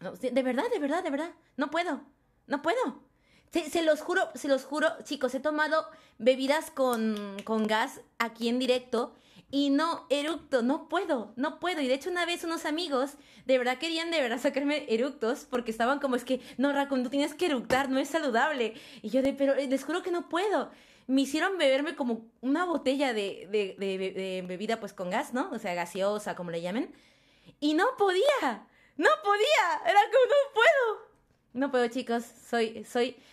de verdad, de verdad, de verdad. No puedo. No puedo. Se, los juro, se los juro, chicos, he tomado bebidas con, gas aquí en directo y no eructo, no puedo, no puedo. Y de hecho una vez unos amigos de verdad querían de verdad sacarme eructos porque estaban como es que, no, Raccoon, tú tienes que eructar, no es saludable. Y yo de, pero eh, les juro que no puedo. Me hicieron beberme como una botella de, de bebida pues con gas, ¿no? O sea, gaseosa, como le llamen. Y no podía no podía, era como no puedo. No puedo, chicos, soy soy